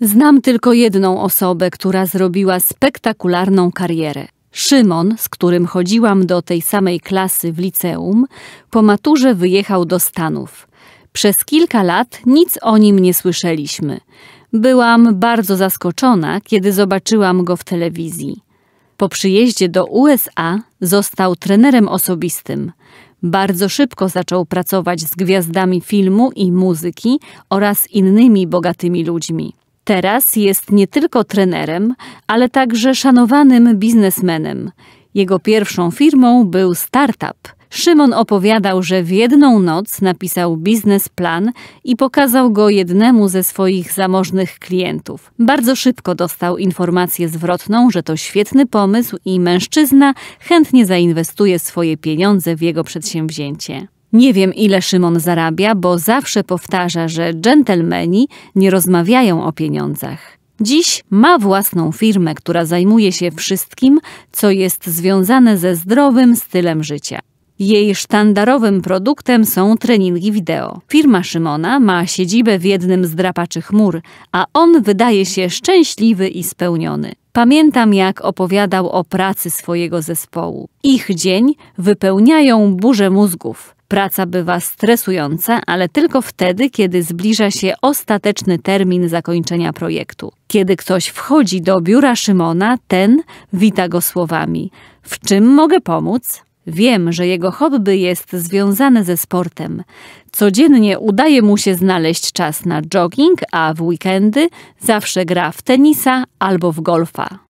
Znam tylko jedną osobę, która zrobiła spektakularną karierę. Szymon, z którym chodziłam do tej samej klasy w liceum, po maturze wyjechał do Stanów. Przez kilka lat nic o nim nie słyszeliśmy. Byłam bardzo zaskoczona, kiedy zobaczyłam go w telewizji. Po przyjeździe do USA został trenerem osobistym. Bardzo szybko zaczął pracować z gwiazdami filmu i muzyki oraz innymi bogatymi ludźmi. Teraz jest nie tylko trenerem, ale także szanowanym biznesmenem. Jego pierwszą firmą był startup. Szymon opowiadał, że w jedną noc napisał biznesplan i pokazał go jednemu ze swoich zamożnych klientów. Bardzo szybko dostał informację zwrotną, że to świetny pomysł i mężczyzna chętnie zainwestuje swoje pieniądze w jego przedsięwzięcie. Nie wiem, ile Szymon zarabia, bo zawsze powtarza, że dżentelmeni nie rozmawiają o pieniądzach. Dziś ma własną firmę, która zajmuje się wszystkim, co jest związane ze zdrowym stylem życia. Jej sztandarowym produktem są treningi wideo. Firma Szymona ma siedzibę w jednym z drapaczy chmur, a on wydaje się szczęśliwy i spełniony. Pamiętam, jak opowiadał o pracy swojego zespołu. Ich dzień wypełniają burze mózgów. Praca bywa stresująca, ale tylko wtedy, kiedy zbliża się ostateczny termin zakończenia projektu. Kiedy ktoś wchodzi do biura Szymona, ten wita go słowami: W czym mogę pomóc? Wiem, że jego hobby jest związane ze sportem. Codziennie udaje mu się znaleźć czas na jogging, a w weekendy zawsze gra w tenisa albo w golfa.